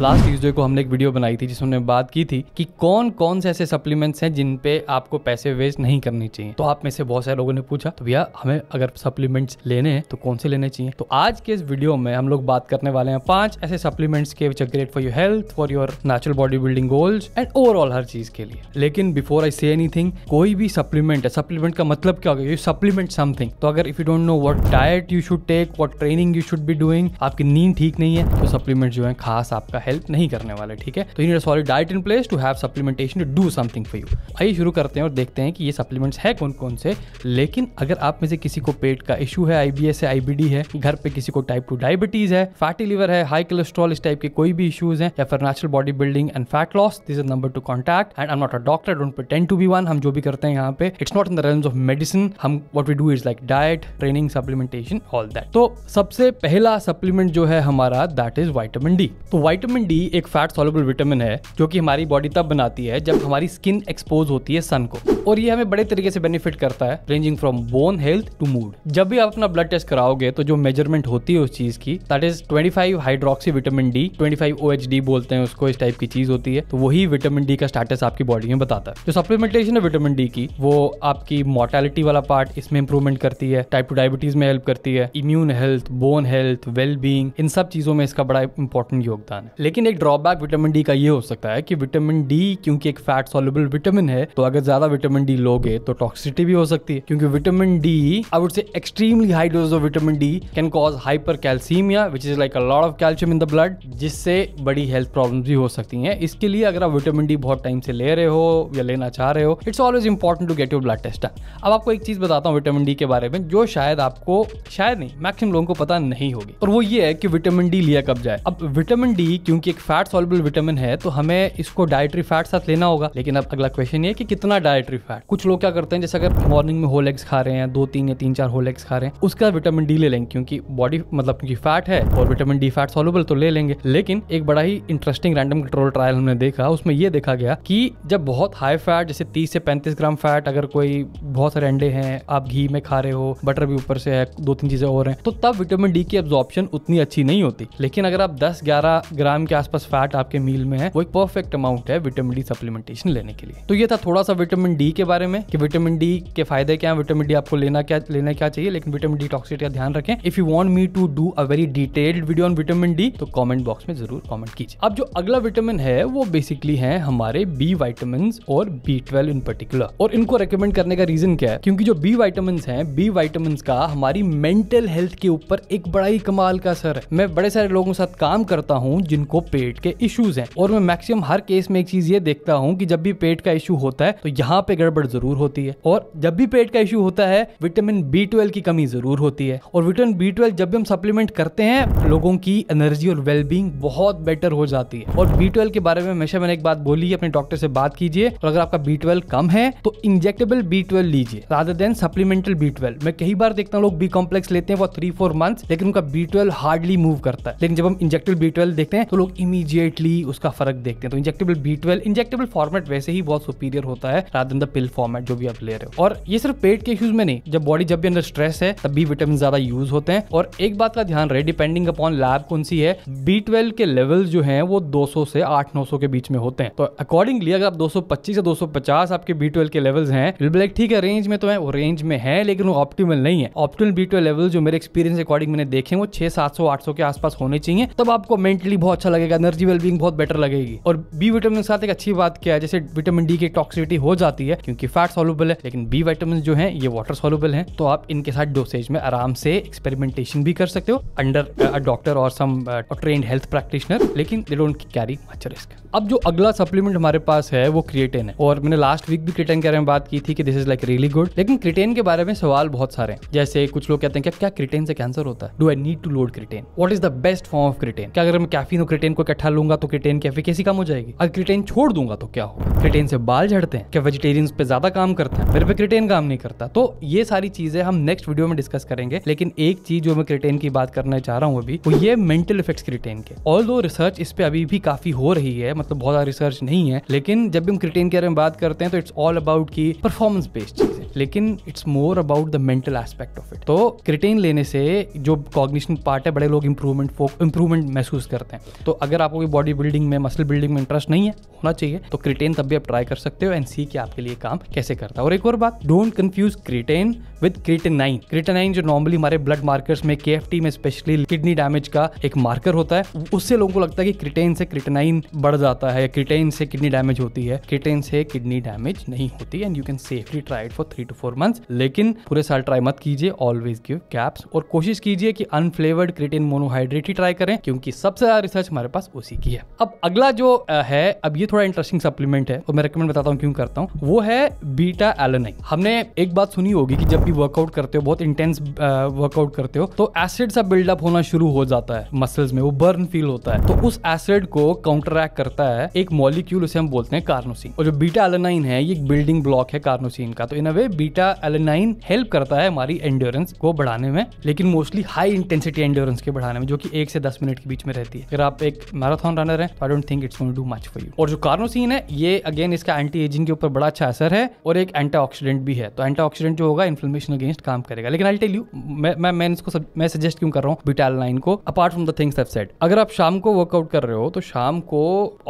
last Tuesday को हमने एक वीडियो बनाई थी जिसमें बात की थी कि कौन कौन से ऐसे सप्लीमेंट्स हैं जिन पे आपको पैसे वेस्ट नहीं करने चाहिए तो आप में से बहुत सारे लोगों ने पूछा तो भैया हमें अगर सप्लीमेंट्स लेने हैं तो कौन से लेने चाहिए तो आज के इस वीडियो में हम लोग बात करने वाले हैं पांच ऐसे सप्लीमेंट्स के which are great for your health for your natural body building goals and overall हर चीज के लिए लेकिन बिफोर आई से एनी कोई भी सप्लीमेंट है सप्लीमेंट का मतलब क्या होगा यू सप्लीमेंट समथिंग तो अगर if you don't know what diet you should take what training you should be doing आपकी नींद ठीक नहीं है तो सप्लीमेंट जो है खास आपका हेल्प नहीं करने वाले ठीक है तो you need solid diet in place to have supplementation to do something for you आइए शुरू करते हैं और देखते हैं कि ये सप्लीमेंट्स है कौन कौन से लेकिन अगर आप में से किसी को पेट का इशू है आईबीएस है आईबीडी है घर पे किसी को टाइप टू डायबिटीज है फैटी लिवर है हाई कोलेस्ट्रॉल इस टाइप के कोई भी इशूज है या फिर natural body building and fat loss this is number to contact and I not a doctor don't pretend to be one हम जो भी करते हैं यहाँ पे it's not in the range of medicine हम what we do is like diet training supplementation all that तो सबसे पहला सप्लीमेंट जो है हमारा दैट इज वाइटामिन डी तो वाइटामिन विटामिन डी एक फैट सोलेबल विटामिन है जो कि हमारी बॉडी तब बनाती है जब हमारी स्किन एक्सपोज होती है सन को और ये हमें बड़े तरीके से बेनिफिट करता है ranging from bone health to mood जब भी आप अपना ब्लड टेस्ट कराओगे तो जो मेजरमेंट होती है उस चीज की that is 25 hydroxy vitamin D 25 OHD बोलते हैं उसको इस टाइप की चीज होती है तो वही विटामिन डी का स्टेटस आपकी बॉडी में बताता है जो सप्लीमेंटेशन है विटामिन डी की वो आपकी मोर्टेलिटी वाला पार्ट इसमें इंप्रूवमेंट करती है टाइप टू डायबिटीज में हेल्प करती है immune health bone health well being इन सब चीजों में इसका बड़ा इंपॉर्टेंट योगदान है लेकिन एक ड्रॉबैक विटामिन डी का ये हो सकता है कि विटामिन डी क्योंकि एक फैट सोलबल विटामिन है तो अगर ज्यादा विटामिन डी लोगे तो टॉक्सिटी भी हो सकती है क्योंकि vitamin D I would say extremely high dose of vitamin D can cause hypercalcaemia which is like a lot of calcium in the blood जिससे बड़ी हेल्थ प्रॉब्लम भी हो सकती है इसके लिए अगर आप विटामिन डी बहुत टाइम से ले रहे हो या लेना चाह रहे हो it's always important to get your blood test अब आपको एक चीज बताता हूँ विटामिन डी के बारे में जो शायद आपको शायद नहीं मैक्सिमम लोगों को पता नहीं होगी और वो ये है कि विटामिन डी लिया कब जाए अब विटामिन डी क्यों क्योंकि एक फैट सॉल्युबल विटामिन है तो हमें इसको डायट्री फैट साथ लेना होगा लेकिन अब अगला क्वेश्चन ये कि कितना डायट्री फैट कुछ लोग क्या करते हैं जैसे अगर मॉर्निंग में होल एग्स खा रहे हैं दो तीन या तीन चार होल एग्स खा रहे हैं उसका विटामिन डी ले लेंगे क्योंकि बॉडी मतलब क्योंकि फैट है और विटामिन डी फैट सॉल्युबल तो ले लेंगे लेकिन एक बड़ा ही इंटरेस्टिंग रैंडम कंट्रोल ट्रायल हमने देखा उसमें यह देखा गया कि जब बहुत हाई फैट जैसे तीस से पैंतीस ग्राम फैट अगर कोई बहुत सारे अंडे हैं आप घी में खा रहे हो बटर भी ऊपर से है दो तीन चीजें और हैं तो तब विटामिन डी की एब्जॉर्प्शन उतनी अच्छी नहीं होती लेकिन अगर आप दस ग्यारह ग्राम के आसपास फैट आपके मील में है वो एक परफेक्ट अमाउंट है विटामिन डी सप्लीमेंटेशन लेने के लिए तो ये था थोड़ा सा विटामिन डी के बारे में कि विटामिन डी के फायदे क्या है विटामिन डी आपको लेना क्या लेना क्या चाहिए लेकिन विटामिन डी टॉक्सिट का ध्यान रखें if you want me to do a very detailed video on vitamin D तो कॉमेंट बॉक्स में जरूर कॉमेंट कीजिए अब जो अगला विटामिन है वो बेसिकली है हमारे बी वाइटामिन और बी ट्वेल्व इन पर्टिकुलर और इनको रिकमेंड करने का रीजन क्या है क्योंकि जो बी वाइटामिन है बी वाइटामिन का हमारी मेंटल हेल्थ के ऊपर एक बड़ा ही कमाल का असर है मैं बड़े सारे लोगों के साथ काम करता हूँ जिन जिनको पेट के इश्यूज हैं और मैं मैक्सिमम हर केस में एक चीज ये देखता हूँ कि जब भी पेट का इशू होता है तो यहाँ पे गड़बड़ जरूर होती है और जब भी पेट का इशू होता है विटामिन बी ट्वेल्व की कमी जरूर होती है और विटामिन बी ट्वेल्व जब भी हम सप्लीमेंट करते हैं लोगों की एनर्जी और वेलबींग बहुत बेटर हो जाती है और बी ट्वेल्व के बारे में हमेशा मैंने एक बात बोली अपने डॉक्टर से बात कीजिए और अगर आपका बी ट्वेल्व कम है तो इंजेक्टेबल बी ट्वेल्व लीजिए rather than supplemental B twelve मैं कई बार देखता हूँ लोग बी कॉम्प्लेक्स लेते हैं वो थ्री फोर मंथ लेकिन उनका बी ट्वेल्व हार्डली मूव करता है लेकिन जब हम इंजेक्टेबल बी ट्वेल्व देखते हैं तो लोग इमीडिएटली उसका फर्क देखते हैं तो injectable B twelve injectable format वैसे ही बहुत सुपीरियर होता है rather in the pill format जो भी आप ले रहे हो और ये सिर्फ पेट के इश्यूज में नहीं जब बॉडी जब भी अंदर स्ट्रेस है तब भी विटामिन ज्यादा यूज होते हैं और एक बात का ध्यान रहे डिपेंडिंग अपॉन लैब कौन सी है बी ट्वेल्व के लेवल जो है वो दो सौ से आठ नौ सौ के बीच में होते हैं तो अकॉर्डिंगली अगर आप दो सौ पच्चीस या दो सौ पचास आपके बी ट्वेल्व के लेवल्स हैं लाइक ठीक है रेंज में तो है वो रेंज में है लेकिन वो ऑप्टिमल नहीं है ऑप्टिमल बी ट्वेल्व लेवल जो मेरे एक्सपीरियंस अकॉर्डिंग मैंने देखे वो छह सात सौ आठ सौ के आसपास होने चाहिए तब आपको मेंटली बहुत अच्छा लगेगा एनर्जी वेलबींग बहुत बेटर लगेगी और बी विटामिन के साथ एक अच्छी बात क्या है जैसे विटामिन डी की टॉक्सिटी हो जाती है क्योंकि फैट सॉलुबल है लेकिन बी विटामिन जो है ये वाटर सॉलुबल है तो आप इनके साथ डोसेज में आराम से एक्सपेरिमेंटेशन भी कर सकते हो अंडर अ डॉक्टर और सम ट्रेन हेल्थ प्रैक्टिशनर लेकिन they don't carry much risk अब जो अगला सप्लीमेंट हमारे पास है वो क्रिएटेन है और मैंने लास्ट वीक भी क्रिटेन के बारे में बात की थी कि this is like really good लेकिन क्रिटेन के बारे में सवाल बहुत सारे हैं जैसे कुछ लोग कहते हैं क्या, क्या क्रिटेन से कैंसर होता है do I need to load creatine what is the best form of creatine क्या अगर मैं कैफीन और क्रिटेन को इकट्ठा लूंगा तो क्रिटेन की एफिकेसी कम हो जाएगी अगर क्रिटेन छोड़ दूंगा तो क्या हो क्रिटेन से बाल झड़ते हैं क्या वेजिटेरियंस पे ज्यादा काम करता है मेरे पे क्रिटेन काम नहीं करता तो ये सारी चीजें हम नेक्स्ट वीडियो में डिस्कस करेंगे लेकिन एक चीज जो मैं क्रिटेन की बात करना चाह रहा हूँ अभी वो ये मेंटल इफेक्ट क्रिटेन के ऑल दो रिसर्च इस पे अभी भी काफी हो रही है मतलब बहुत ज्यादा रिसर्च नहीं है लेकिन जब भी हम क्रिटेन के बारे में बात करते हैं तो इट्स ऑल अबाउट की परफॉर्मेंस बेस्ड चीज लेकिन it's more about the mental aspect of it तो क्रिटेन लेने से जो कॉग्निशन पार्ट है बड़े लोग इंप्रूवमेंट इंप्रूवमेंट महसूस करते हैं तो अगर आपको भी बॉडी बिल्डिंग में मसल बिल्डिंग में इंटरेस्ट नहीं है होना चाहिए तो क्रिटेन तब भी आप ट्राई कर सकते हो एंड सी के आपके लिए काम कैसे करता है और एक और बात don't confuse creatine with creatinine creatinine जो नॉर्मली हमारे ब्लड मार्कर्स में के में स्पेशली किडनी डैमेज का एक मार्कर होता है उससे लोगों को लगता है कि क्रिटेन से क्रिटेनाइन बढ़ जाता है क्रिटेन से किडनी डैमेज होती है क्रिटेन से किडनी डैमेज नहीं होती and you can safely try it for three to four months लेकिन पूरे साल ट्राई मत कीजिए ऑलवेज गिव कैप्स और कोशिश कीजिए कि अनफ्लेवर्ड क्रिटेन मोनोहाइड्रेट ही ट्राई करें क्योंकि सबसे ज्यादा रिसर्च हमारे पास उसी की है अब अगला जो है अब ये थोड़ा इंटरेस्टिंग सप्लीमेंट है और मैं रिकमेंड बताता हूँ क्यों करता हूँ वो है बीटा एलोनाइन हमने एक बात सुनी होगी कि जब भी वर्कआउट करते हो बहुत इंटेंस वर्कआउट करते हो तो एसिड सा बिल्डअप होना शुरू हो जाता है मसल्स में वो बर्न फील होता है तो उस एसिड को काउंटर करता है एक मॉलिक्यूल उसे हम बोलते हैं कार्नोसिन और जो बीटा एलोनाइन है ये बिल्डिंग ब्लॉक है कार्नोसिन का तो इन अ वे बीटा एलोनाइन हेल्प करता है हमारी एंडोरेंस को बढ़ाने में लेकिन मोस्टली हाई इंटेंसिटी एंडोरेंस के बढ़ाने में जो कि एक से दस मिनट के बीच में रहती है अगर आप एक मैराथन रनर है I don't think it's going to do much for you और जो कार्नोसिन है ये अगेन इसका एंटी एजिंग के ऊपर बड़ा अच्छा असर है और एक एंटी भी है तो एंटी जो होगा इन्फ्लेमेशन अगेंस्ट काम करेगा लेकिन आई टेल यू मैं मैं इसको सब, मैं सजेस्ट क्यों कर रहा हूँ बिटाल लाइन को apart from the things I've said अगर आप शाम को वर्कआउट कर रहे हो तो शाम को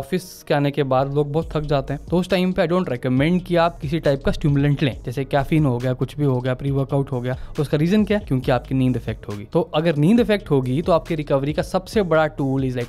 ऑफिस के आने के बाद लोग बहुत थक जाते हैं तो उस टाइम पे आई डोंट रिकमेंड कि आप किसी टाइप का स्टिमुलेंट लें जैसे कैफीन हो गया कुछ भी हो गया प्री वर्कआउट हो गया तो उसका रीजन क्या है क्योंकि आपकी नींद इफेक्ट होगी तो अगर नींद इफेक्ट होगी तो आपकी रिकवरी का सबसे बड़ा टूल इज लाइक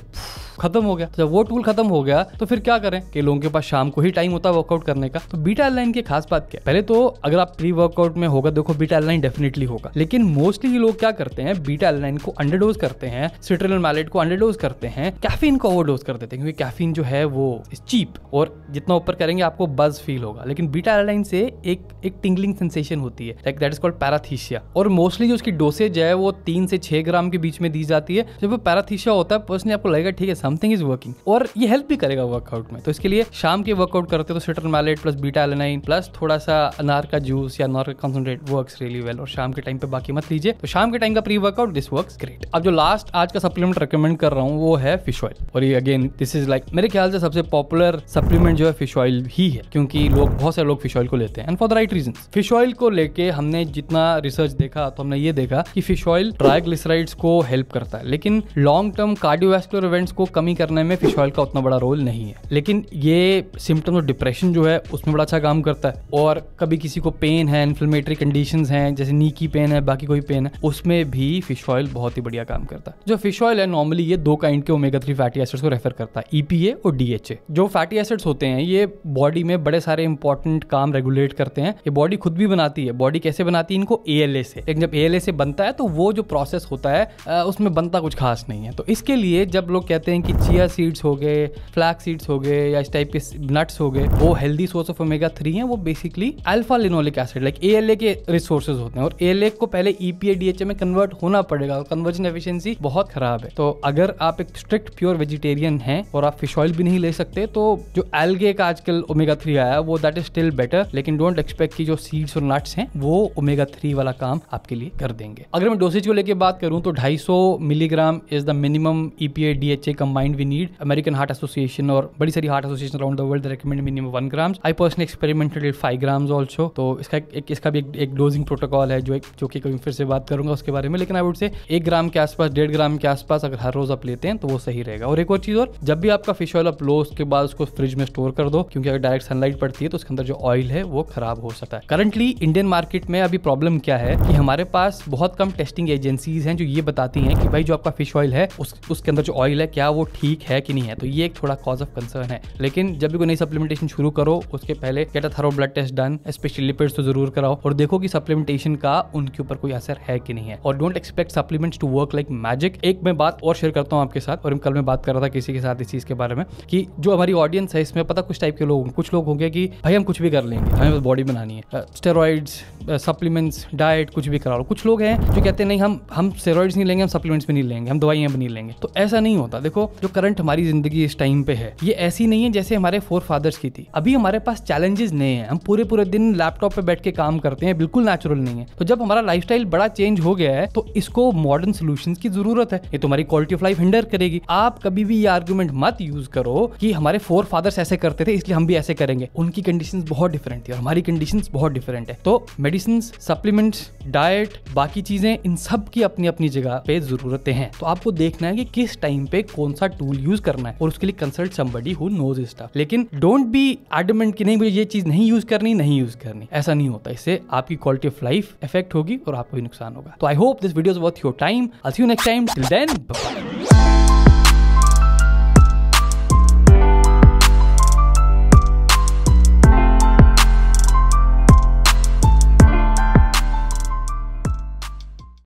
खत्म हो गया तो जब वो टूल खत्म हो गया तो फिर क्या करें कि लोगों के पास शाम को ही टाइम होता है वर्कआउट करने का तो बीटा एलाइन की खास बात क्या पहले तो अगर आप प्री वर्कआउट में होगा देखो बीटा एलाइन डेफिनेटली होगा लेकिन मोस्टली लोग क्या करते हैं बीटा एलाइन को अंडरडोज करते हैं सिट्रल मैलेट को अंडरडोज करते हैं कैफीन को ओवरडोज कर देते हैं क्योंकि कैफीन जो है वो चीप और जितना ऊपर करेंगे आपको बज फील होगा लेकिन बीटा एलाइन से एक एक टिंगलिंग सेंसेशन होती है like that is called paraesthesia और मोस्टली जो उसकी डोसेज है वो तीन से छह ग्राम के बीच में दी जाती है जब वो पैराथीशिया होता है पर्सनली आपको लगेगा ठीक है समथिंग इज वर्किंग और ये हेल्प भी करेगा वर्कआउट में तो इसके लिए शाम के वर्कआउट करते हो तो citrulline malate plus beta alanine plus थोड़ा सा अनार का जूस या अनार का कॉन्सेंट्रेट वर्क रियली वेल और शाम के टाइम पे बाकी मत लीजिए तो शाम के टाइम का pre workout this work great अब जो लास्ट आज का सप्लीमेंट रिकमेंड कर रहा हूँ वो है फिश ऑयल और ये अगेन दिस इज लाइक मेरे ख्याल से सबसे पॉपुलर सप्लीमेंट जो है फिश ऑयल ही है क्योंकि लोग बहुत सारे लोग फिश ऑयल को लेते हैं and for the right reason fish oil को लेके हमने जितना रिसर्च देखा तो हमने ये देखा कि फिश ऑयल ट्राइग्लिसराइड्स को हेल्प करता है लेकिन लॉन्ग टर्म कार्डियोवैस्कुलर और इवेंट्स को कमी करने में फिश ऑयल का उतना बड़ा रोल नहीं है लेकिन ये सिम्टम्स ऑफ डिप्रेशन जो है उसमें बड़ा अच्छा काम करता है और कभी किसी को पेन है इन्फ्लेमेटरी कंडीशन हैं जैसे नी की पेन है बाकी कोई पेन है उसमें भी फिश ऑयल बहुत ही बढ़िया काम करता है जो फिश ऑयल है नॉर्मली ये दो काइंड के ओमेगा थ्री फैटी एसिड्स को रेफर करता है ईपीए e और डीएचए जो फैटी एसिड्स होते हैं ये बॉडी में बड़े सारे इंपॉर्टेंट काम रेगुलेट करते हैं ये बॉडी खुद भी बनाती है बॉडी कैसे बनाती है इनको ए से लेकिन जब ए से बनता है तो वो जो प्रोसेस होता है उसमें बनता कुछ खास नहीं है तो इसके लिए जब लोग कहते हैं कि चिया सीड्स हो गए फ्लैक सीड्स हो गए या इस टाइप के नट्स हो गए वो healthy source of omega three है वो basically alpha linoleic acid like A के रिसोर्सेज होते हैं और ए को पहले ईपीए e डीएचए में कन्वर्ट होना पड़ेगा और कन्वर्जन एफिशियंसी बहुत खराब है तो अगर आप एक स्ट्रिक्ट प्योर वेजिटेरियन हैं और आप फिश ऑयल भी नहीं ले सकते तो जो एलगे का आजकल ओमेगा थ्री आया वो दैट इज स्टिल बेटर लेकिन डोंट एक्सपेक्ट की जो सीड्स और नट्स हैं वो ओमेगा थ्री वाला काम आपके लिए कर देंगे अगर मैं डोसेज को लेकर बात करूं तो 250 milligram is the minimum EPA D H A combined we need American Heart Association और बड़ी सारी heart association around the world recommend minimum one grams I person experimented it five grams also तो इसका एक इसका भी एक, एक डोजिंग प्रोटोकॉल है जो एक जो कि कभी फिर से बात करूंगा उसके बारे में लेकिन आई वुड से एक ग्राम के आसपास डेढ़ ग्राम के आसपास अगर हर रोज आप लेते हैं तो वो सही रहेगा और एक और चीज़ और जब भी आपका फिश ऑयल आप लो उसके बाद उसको फ्रिज में स्टोर कर दो क्योंकि अगर डायरेक्ट सनलाइट पड़ती है तो उसके अंदर जो ऑयल है वो खराब हो सकता है करंटली इंडियन मार्केट में अभी प्रॉब्लम क्या है कि हमारे पास बहुत कम टेस्टिंग एजेंसीज हैं जो ये बताती हैं कि भाई जो आपका फिश ऑयल है उस, उसके अंदर जो ऑयल डील है क्या वो ठीक है कि नहीं है तो ये एक थोड़ा कॉज ऑफ कंसर्न है लेकिन जब भी कोई नई सप्लीमेंटेशन शुरू करो उसके पहले get a thorough blood test done specially lipids तो जरूर कराओ और देखो कि सप्लीमेंटेशन का उनके ऊपर कोई असर है कि नहीं है और don't expect supplements to work like magic एक मैं बात और शेयर करता हूँ आपके साथ और कल मैं बात कर रहा था किसी के साथ इस चीज़ के बारे में कि जो हमारी ऑडियंस है इसमें पता कुछ टाइप के लोग कुछ लोग होंगे कि भाई हम कुछ भी कर लेंगे हमें बस बॉडी बनानी है स्टेरॉइड्स सप्लीमेंट्स डाइट कुछ भी करा लो कुछ लोग हैं जो कहते हैं नहीं हम हम स्टेरॉइड्स नहीं लेंगे हम सप्लीमेंट्स भी नहीं लेंगे हम दवाइयां भी नहीं लेंगे तो ऐसा नहीं होता देखो जो करंट हमारी जिंदगी इस टाइम पे है ये ऐसी नहीं है जैसे हमारे फोर फादर्स की थी अभी हमारे पास चैलेंजेस नए हैं हम पूरे पूरे दिन लैपटॉप पे बैठ के काम करते हैं बिल्कुल नेचुरल नहीं है तो जब हमारा लाइफ बड़ा चेंज हो गया है तो इसको मॉडर्न सोल्यूशन की जरूरत है ये तुम्हारी क्वालिटी ऑफ लाइफ हिंडर करेगी आप कभी भी ये आर्ग्यूमेंट मत यूज करो कि हमारे फोर फादर्स ऐसे करते थे इसलिए हम भी ऐसे करेंगे उनकी कंडीशन बहुत डिफरेंट थी और हमारी कंडीशन बहुत डिफरेंट है तो मेडिसिन सप्लीमेंट डाइट बाकी चीजें इन सब की अपनी अपनी जगह पे जरूरतें हैं तो आपको देखना है कि किस टाइम पे कौन सा टूल यूज करना है और उसके लिए consult somebody who knows stuff लेकिन डोंट बी एडमेंट कि नहीं मुझे ये चीज नहीं यूज करनी नहीं यूज करनी ऐसा नहीं होता इससे आपकी क्वालिटी ऑफ लाइफ इफेक्ट होगी और आपको भी नुकसान होगा तो I hope this video worth your time I'll you next time till then bye